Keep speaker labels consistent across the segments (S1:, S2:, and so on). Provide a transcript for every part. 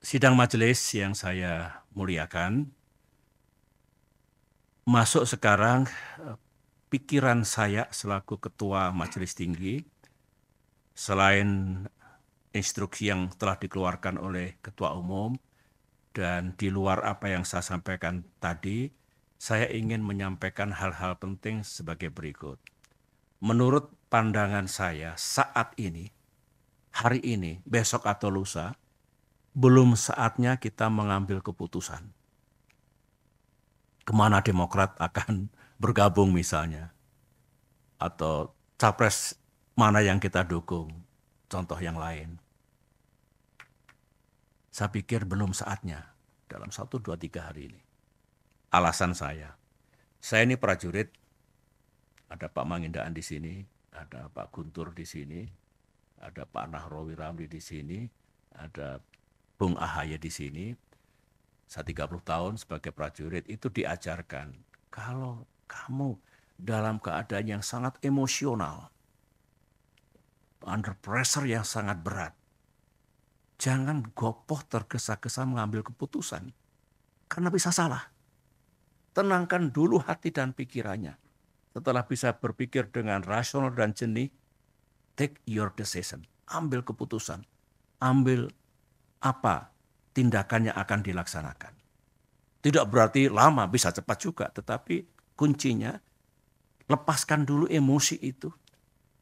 S1: sidang majelis yang saya muliakan, masuk sekarang eh, pikiran saya selaku ketua majelis tinggi, selain instruksi yang telah dikeluarkan oleh ketua umum, dan di luar apa yang saya sampaikan tadi, saya ingin menyampaikan hal-hal penting sebagai berikut. Menurut pandangan saya saat ini, hari ini, besok atau lusa, belum saatnya kita mengambil keputusan. Kemana Demokrat akan bergabung misalnya. Atau capres mana yang kita dukung. Contoh yang lain. Saya pikir belum saatnya dalam satu dua tiga hari ini. Alasan saya. Saya ini prajurit. Ada Pak Mangindaan di sini. Ada Pak Guntur di sini. Ada Pak Nahrawi Ramli di sini. Ada Bung Ahaye di sini saat 30 tahun sebagai prajurit itu diajarkan kalau kamu dalam keadaan yang sangat emosional, under pressure yang sangat berat, jangan gopoh tergesa-gesa mengambil keputusan karena bisa salah. Tenangkan dulu hati dan pikirannya. Setelah bisa berpikir dengan rasional dan jernih, take your decision. Ambil keputusan. Ambil apa tindakannya akan dilaksanakan. Tidak berarti lama, bisa cepat juga, tetapi kuncinya lepaskan dulu emosi itu.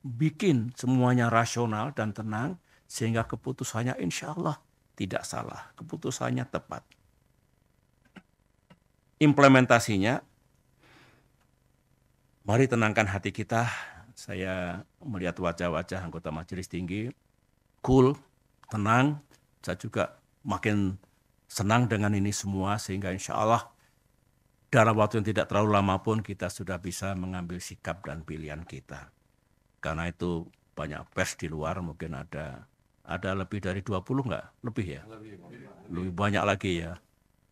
S1: Bikin semuanya rasional dan tenang sehingga keputusannya insya Allah tidak salah, keputusannya tepat. Implementasinya, mari tenangkan hati kita. Saya melihat wajah-wajah anggota majelis tinggi, cool, tenang, saya juga makin senang dengan ini semua sehingga insya Allah dalam waktu yang tidak terlalu lama pun kita sudah bisa mengambil sikap dan pilihan kita. Karena itu banyak pers di luar mungkin ada ada lebih dari 20 nggak? Lebih ya? lebih banyak lagi ya.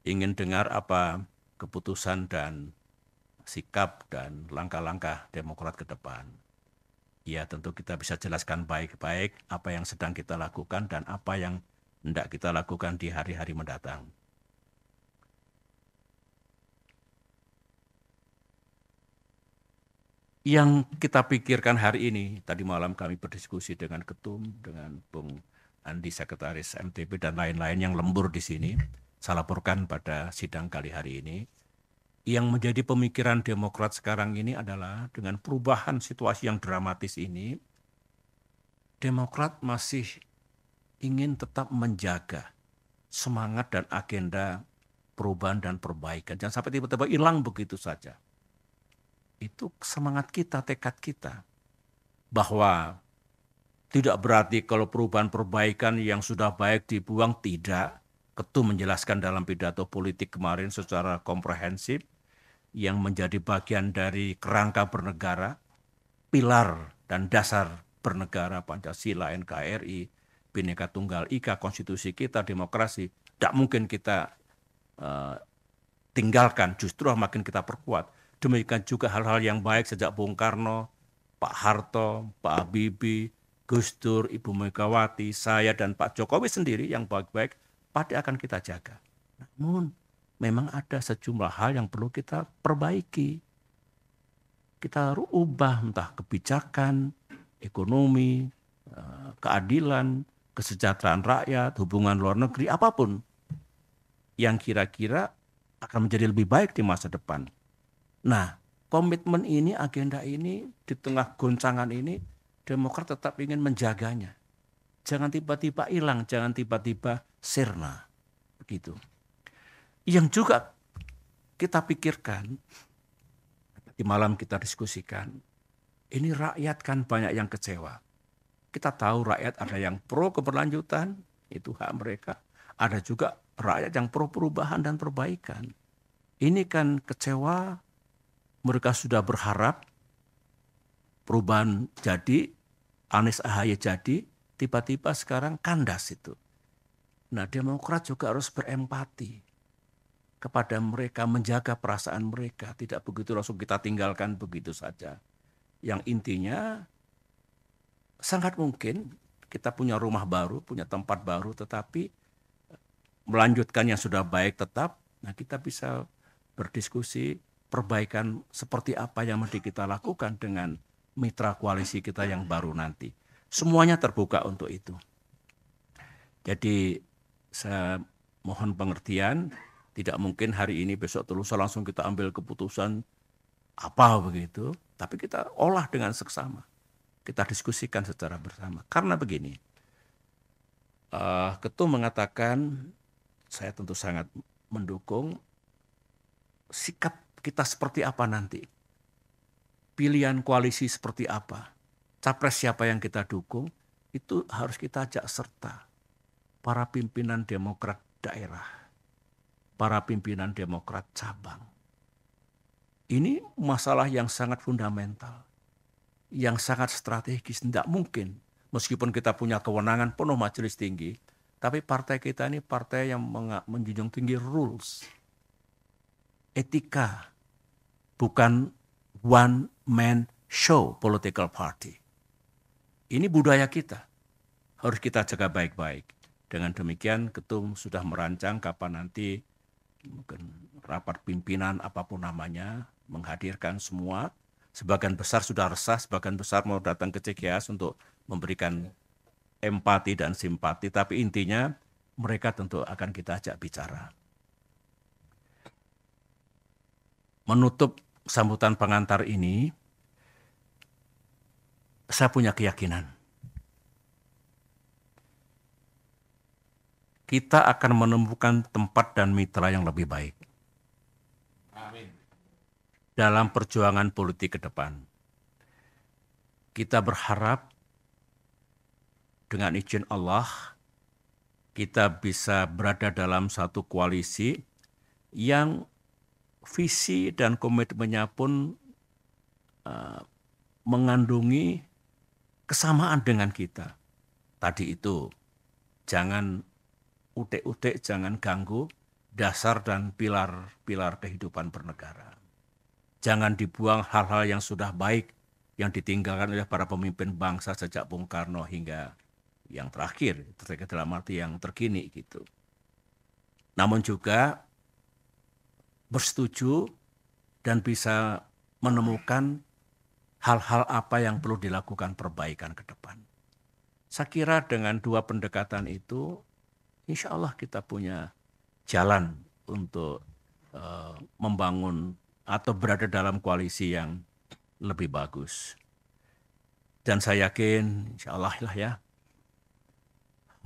S1: Ingin dengar apa keputusan dan sikap dan langkah-langkah Demokrat ke depan. Ya tentu kita bisa jelaskan baik-baik apa yang sedang kita lakukan dan apa yang hendak kita lakukan di hari-hari mendatang. Yang kita pikirkan hari ini, tadi malam kami berdiskusi dengan Ketum, dengan Bung Andi Sekretaris MTP dan lain-lain yang lembur di sini, saya laporkan pada sidang kali hari ini, yang menjadi pemikiran Demokrat sekarang ini adalah dengan perubahan situasi yang dramatis ini, Demokrat masih ingin tetap menjaga semangat dan agenda perubahan dan perbaikan. Jangan sampai tiba-tiba hilang begitu saja. Itu semangat kita, tekad kita. Bahwa tidak berarti kalau perubahan perbaikan yang sudah baik dibuang, tidak. Ketum menjelaskan dalam pidato politik kemarin secara komprehensif yang menjadi bagian dari kerangka bernegara, pilar dan dasar bernegara Pancasila, NKRI, Bhinneka Tunggal Ika, konstitusi kita, demokrasi, tidak mungkin kita uh, tinggalkan, justru makin kita perkuat. Demikian juga hal-hal yang baik sejak Bung Karno, Pak Harto, Pak Habibie, Gus Dur, Ibu Megawati, saya dan Pak Jokowi sendiri yang baik-baik, pasti akan kita jaga. Namun memang ada sejumlah hal yang perlu kita perbaiki. Kita ubah entah kebijakan, ekonomi, eh, keadilan, kesejahteraan rakyat, hubungan luar negeri, apapun yang kira-kira akan menjadi lebih baik di masa depan. Nah, komitmen ini, agenda ini, di tengah goncangan ini, Demokrat tetap ingin menjaganya. Jangan tiba-tiba hilang, jangan tiba-tiba sirna. Begitu. Yang juga kita pikirkan, di malam kita diskusikan, ini rakyat kan banyak yang kecewa. Kita tahu rakyat ada yang pro keberlanjutan, itu hak mereka. Ada juga rakyat yang pro perubahan dan perbaikan. Ini kan kecewa, mereka sudah berharap perubahan jadi, Anies Ahaye jadi, tiba-tiba sekarang kandas itu. Nah Demokrat juga harus berempati kepada mereka, menjaga perasaan mereka. Tidak begitu langsung kita tinggalkan begitu saja. Yang intinya sangat mungkin kita punya rumah baru, punya tempat baru, tetapi eh, melanjutkan yang sudah baik tetap, nah kita bisa berdiskusi perbaikan seperti apa yang mesti kita lakukan dengan mitra koalisi kita yang baru nanti. Semuanya terbuka untuk itu. Jadi saya mohon pengertian, tidak mungkin hari ini besok terus langsung kita ambil keputusan apa begitu, tapi kita olah dengan seksama kita diskusikan secara bersama. Karena begini, uh, Ketum mengatakan saya tentu sangat mendukung sikap kita seperti apa nanti, pilihan koalisi seperti apa, capres siapa yang kita dukung, itu harus kita ajak serta para pimpinan Demokrat daerah, para pimpinan Demokrat cabang. Ini masalah yang sangat fundamental yang sangat strategis. Tidak mungkin. Meskipun kita punya kewenangan penuh majelis tinggi, tapi partai kita ini partai yang menjunjung tinggi rules, etika, bukan one man show political party. Ini budaya kita. Harus kita jaga baik-baik. Dengan demikian Ketum sudah merancang kapan nanti mungkin rapat pimpinan apapun namanya menghadirkan semua sebagian besar sudah resah, sebagian besar mau datang ke CGS untuk memberikan empati dan simpati, tapi intinya mereka tentu akan kita ajak bicara. Menutup sambutan pengantar ini, saya punya keyakinan. Kita akan menemukan tempat dan mitra yang lebih baik. Amin dalam perjuangan politik ke depan. Kita berharap dengan izin Allah kita bisa berada dalam satu koalisi yang visi dan komitmennya pun uh, mengandungi kesamaan dengan kita. Tadi itu jangan utek-utek, jangan ganggu dasar dan pilar-pilar kehidupan bernegara. Jangan dibuang hal-hal yang sudah baik yang ditinggalkan oleh para pemimpin bangsa sejak Bung Karno hingga yang terakhir, terkait dalam arti yang terkini gitu. Namun juga bersetuju dan bisa menemukan hal-hal apa yang perlu dilakukan perbaikan ke depan. Saya kira dengan dua pendekatan itu, insya Allah kita punya jalan untuk uh, membangun atau berada dalam koalisi yang lebih bagus. Dan saya yakin, insya Allah lah ya,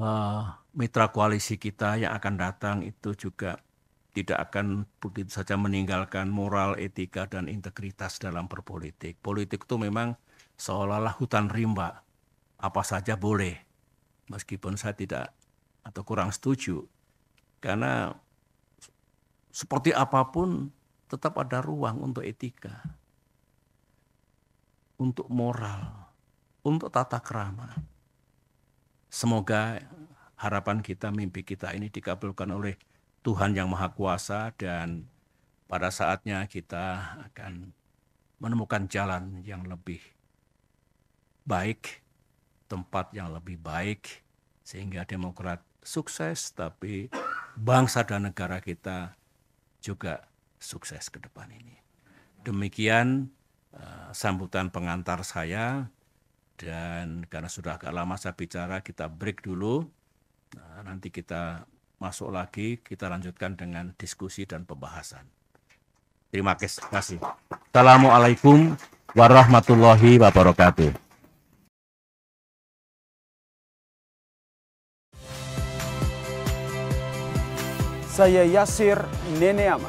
S1: uh, mitra koalisi kita yang akan datang itu juga tidak akan begitu saja meninggalkan moral, etika, dan integritas dalam berpolitik. Politik itu memang seolah-olah hutan rimba, apa saja boleh. Meskipun saya tidak atau kurang setuju, karena seperti apapun tetap ada ruang untuk etika, untuk moral, untuk tata kerama. Semoga harapan kita, mimpi kita ini dikabulkan oleh Tuhan yang Maha Kuasa dan pada saatnya kita akan menemukan jalan yang lebih baik, tempat yang lebih baik, sehingga Demokrat sukses, tapi bangsa dan negara kita juga sukses ke depan ini. Demikian uh, sambutan pengantar saya dan karena sudah agak lama saya bicara kita break dulu. Nah, nanti kita masuk lagi, kita lanjutkan dengan diskusi dan pembahasan. Terima kasih. Assalamualaikum warahmatullahi wabarakatuh. Saya Yasir Neneama